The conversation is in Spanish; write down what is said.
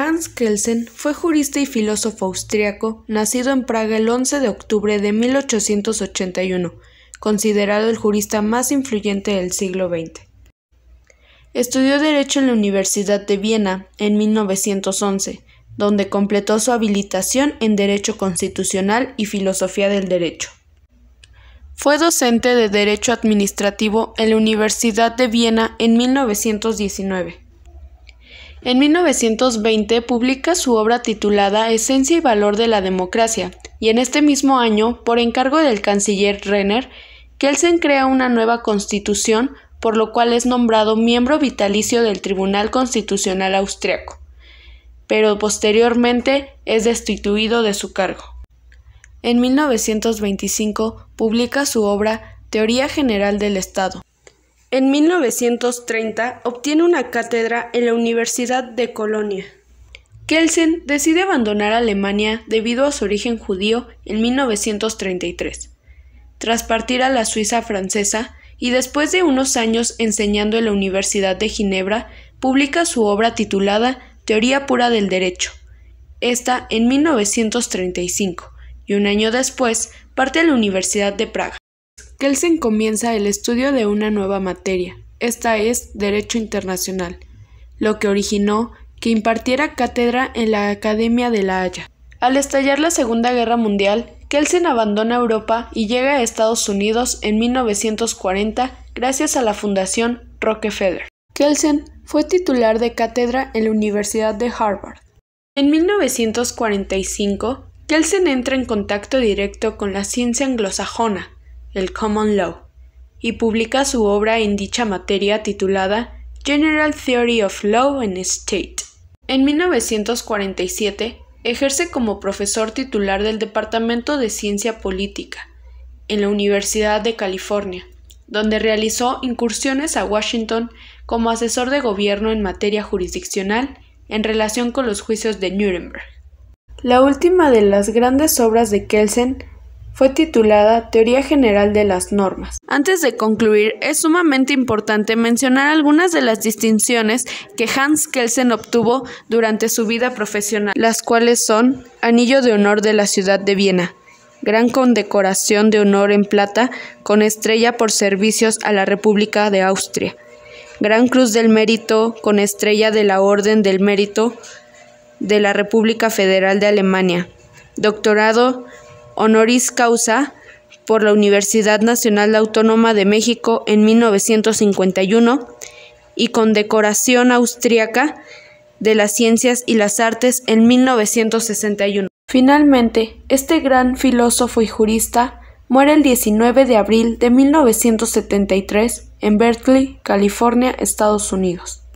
Hans Kelsen fue jurista y filósofo austriaco, nacido en Praga el 11 de octubre de 1881, considerado el jurista más influyente del siglo XX. Estudió Derecho en la Universidad de Viena en 1911, donde completó su habilitación en Derecho Constitucional y Filosofía del Derecho. Fue docente de Derecho Administrativo en la Universidad de Viena en 1919. En 1920 publica su obra titulada Esencia y Valor de la Democracia, y en este mismo año, por encargo del canciller Renner, Kelsen crea una nueva constitución, por lo cual es nombrado miembro vitalicio del Tribunal Constitucional Austriaco, pero posteriormente es destituido de su cargo. En 1925 publica su obra Teoría General del Estado, en 1930 obtiene una cátedra en la Universidad de Colonia. Kelsen decide abandonar Alemania debido a su origen judío en 1933. Tras partir a la Suiza francesa y después de unos años enseñando en la Universidad de Ginebra, publica su obra titulada Teoría pura del derecho. Esta en 1935 y un año después parte a la Universidad de Praga. Kelsen comienza el estudio de una nueva materia, esta es Derecho Internacional, lo que originó que impartiera cátedra en la Academia de La Haya. Al estallar la Segunda Guerra Mundial, Kelsen abandona Europa y llega a Estados Unidos en 1940 gracias a la Fundación Rockefeller. Kelsen fue titular de cátedra en la Universidad de Harvard. En 1945, Kelsen entra en contacto directo con la ciencia anglosajona, del Common Law, y publica su obra en dicha materia titulada General Theory of Law and State. En 1947 ejerce como profesor titular del Departamento de Ciencia Política en la Universidad de California, donde realizó incursiones a Washington como asesor de gobierno en materia jurisdiccional en relación con los juicios de Nuremberg. La última de las grandes obras de Kelsen fue titulada Teoría General de las Normas. Antes de concluir, es sumamente importante mencionar algunas de las distinciones que Hans Kelsen obtuvo durante su vida profesional, las cuales son Anillo de Honor de la Ciudad de Viena, gran condecoración de honor en plata con estrella por servicios a la República de Austria, Gran Cruz del Mérito con estrella de la Orden del Mérito de la República Federal de Alemania, doctorado honoris causa por la Universidad Nacional Autónoma de México en 1951 y con decoración austriaca de las Ciencias y las Artes en 1961. Finalmente, este gran filósofo y jurista muere el 19 de abril de 1973 en Berkeley, California, Estados Unidos.